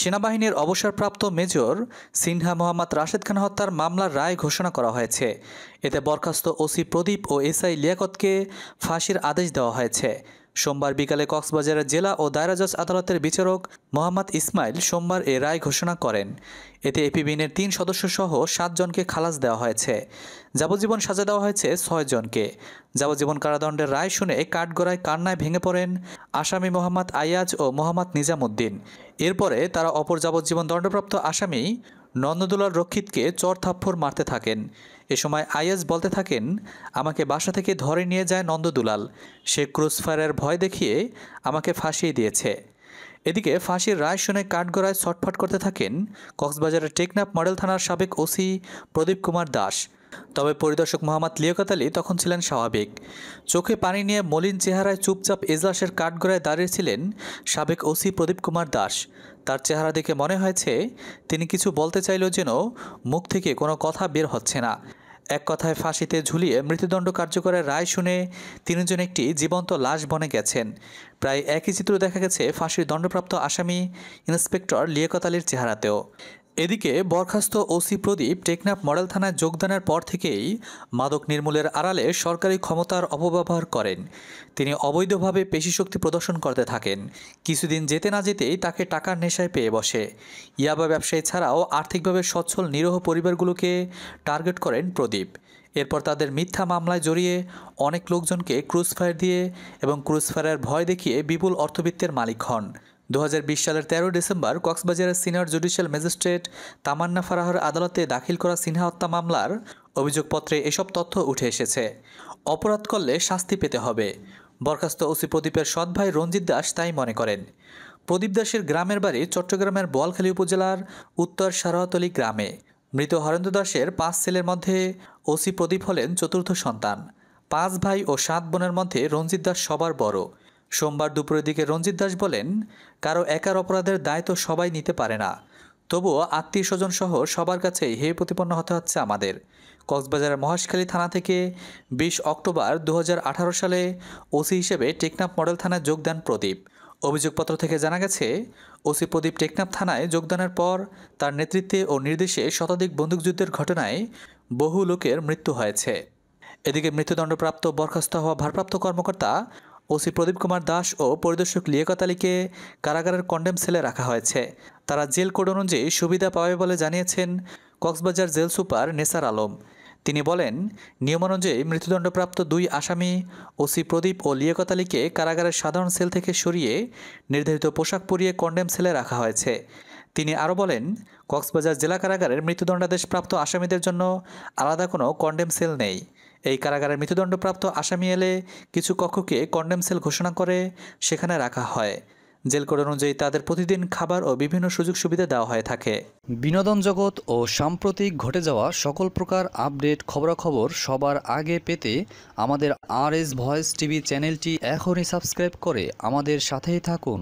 সেনাবাহিনীর অবসরপ্রাপ্ত মেজর সিনহা মোহাম্মদ রাশেদ খান হত্যার মামলার রায় ঘোষণা করা হয়েছে এতে বরখাস্ত ওসি প্রদীপ ও এসআই লিয়াকতকে ফাঁসির আদেশ দেওয়া হয়েছে সোমবার বিকালে কক্সবাজারের জেলা ও দায়রা জজ আদালতের বিচারক মোহাম্মদ ইসমাইল সোমবার এ রায় ঘোষণা করেন এতে এপিবিনের তিন সদস্য সহ সাতজনকে খালাস দেওয়া হয়েছে যাবজ্জীবন সাজা দেওয়া হয়েছে ছয়জনকে যাবজ্জীবন কারাদণ্ডের রায় শুনে কাঠগড়ায় কান্নায় ভেঙে পড়েন আসামি মোহাম্মদ আয়াজ ও মোহাম্মদ নিজামুদ্দিন এরপরে তারা অপর যাবজ্জীবন দণ্ডপ্রাপ্ত আসামি নন্দদুলাল রক্ষিতকে চর থাপ্পর মারতে থাকেন এ সময় আইএস বলতে থাকেন আমাকে বাসা থেকে ধরে নিয়ে যায় নন্দদুলাল সে ক্রুজফায়ারের ভয় দেখিয়ে আমাকে ফাঁসিয়ে দিয়েছে এদিকে ফাঁসির রায় শুনে কাঠগড়ায় ছটফট করতে থাকেন কক্সবাজারের টেকনাফ মডেল থানার সাবেক ওসি প্রদীপ কুমার দাস তবে পরিদর্শক মোহাম্মদ লিয়াকত আলী তখন ছিলেন স্বাভাবিক চোখে পানি নিয়ে মলিন চেহারায় চুপচাপ এজলাসের কাঠগড়ায় দাঁড়িয়ে ছিলেন সাবেক ওসি প্রদীপ কুমার দাস তার চেহারা দেখে মনে হয়েছে তিনি কিছু বলতে চাইলেও যেন মুখ থেকে কোনো কথা বের হচ্ছে না এক কথায় ফাঁসিতে ঝুলিয়ে মৃত্যুদণ্ড কার্যকরের রায় শুনে তিনজন একটি জীবন্ত লাশ বনে গেছেন প্রায় একই চিত্র দেখা গেছে ফাঁসির দণ্ডপ্রাপ্ত আসামি ইন্সপেক্টর লিয়াকত আলীর চেহারাতেও এদিকে বরখাস্ত ওসি প্রদীপ টেকনাফ মডেল থানায় যোগদানের পর থেকেই মাদক নির্মূলের আড়ালে সরকারি ক্ষমতার অপব্যবহার করেন তিনি অবৈধভাবে পেশিশক্তি প্রদর্শন করতে থাকেন কিছুদিন যেতে না যেতেই তাকে টাকার নেশায় পেয়ে বসে ইয়াবা ব্যবসায়ী ছাড়াও আর্থিকভাবে সচ্ছল নিরহ পরিবারগুলোকে টার্গেট করেন প্রদীপ এরপর তাদের মিথ্যা মামলায় জড়িয়ে অনেক লোকজনকে ক্রুজফায়ার দিয়ে এবং ক্রুজফায়ারের ভয় দেখিয়ে বিপুল অর্থবিত্তের মালিক হন বিশ সালের তেরো ডিসেম্বর কক্সবাজারের সিনিয়র জুডিশিয়াল ম্যাজিস্ট্রেট তামান্না ফারাহর আদালতে দাখিল করা সিনহা হত্যা মামলার অভিযোগপত্রে এসব তথ্য উঠে এসেছে অপরাধ করলে শাস্তি পেতে হবে বরখাস্ত ওসি প্রদীপের সৎ ভাই রঞ্জিত দাস তাই মনে করেন প্রদীপ দাসের গ্রামের বাড়ি চট্টগ্রামের বোয়ালখালী উপজেলার উত্তর সারাহতলি গ্রামে মৃত হরেন্দ্র দাসের পাঁচ ছেলের মধ্যে ওসি প্রদীপ হলেন চতুর্থ সন্তান পাঁচ ভাই ও সাত বোনের মধ্যে রঞ্জিত দাস সবার বড় সোমবার দুপুরের দিকে রঞ্জিত দাস বলেন কারো একার অপরাধের দায় তো সবাই নিতে পারে না তবুও আত্মীয় স্বজন সহ সবার কাছে হে প্রতিপন্ন হতে হচ্ছে আমাদের কক্সবাজারের মহাশখালী থানা থেকে ২০ অক্টোবর দু সালে ওসি হিসেবে টেকনাফ মডেল থানায় যোগদান প্রদীপ অভিযোগপত্র থেকে জানা গেছে ওসি প্রদীপ টেকনাফ থানায় যোগদানের পর তার নেতৃত্বে ও নির্দেশে শতাধিক বন্দুকযুদ্ধের ঘটনায় বহু লোকের মৃত্যু হয়েছে এদিকে মৃত্যুদণ্ডপ্রাপ্ত বরখাস্ত হওয়া ভারপ্রাপ্ত কর্মকর্তা ওসি প্রদীপ কুমার দাস ও পরিদর্শক লিয়াকত আলীকে কারাগারের কন্ডেম সেলে রাখা হয়েছে তারা জেল কোড অনুযায়ী সুবিধা পাবে বলে জানিয়েছেন কক্সবাজার জেল সুপার নেসার আলম তিনি বলেন নিয়মানুযায়ী মৃত্যুদণ্ডপ্রাপ্ত দুই আসামি ওসি প্রদীপ ও লিয়াকত আলীকে কারাগারের সাধারণ সেল থেকে সরিয়ে নির্ধারিত পোশাক পরিয়ে কন্ডেম সেলে রাখা হয়েছে তিনি আরও বলেন কক্সবাজার জেলা কারাগারের মৃত্যুদণ্ডাদেশপ্রাপ্ত আসামিদের জন্য আলাদা কোনো কন্ডেম সেল নেই এই কারাগারে মৃত্যুদণ্ডপ্রাপ্ত আসামি এলে কিছু কক্ষকে কন্ডেম সেল ঘোষণা করে সেখানে রাখা হয় জেল কোড অনুযায়ী তাদের প্রতিদিন খাবার ও বিভিন্ন সুযোগ সুবিধা দেওয়া হয়ে থাকে বিনোদন জগৎ ও সাম্প্রতিক ঘটে যাওয়া সকল প্রকার আপডেট খবরাখবর সবার আগে পেতে আমাদের আর এস ভয়েস টিভি চ্যানেলটি এখনই সাবস্ক্রাইব করে আমাদের সাথেই থাকুন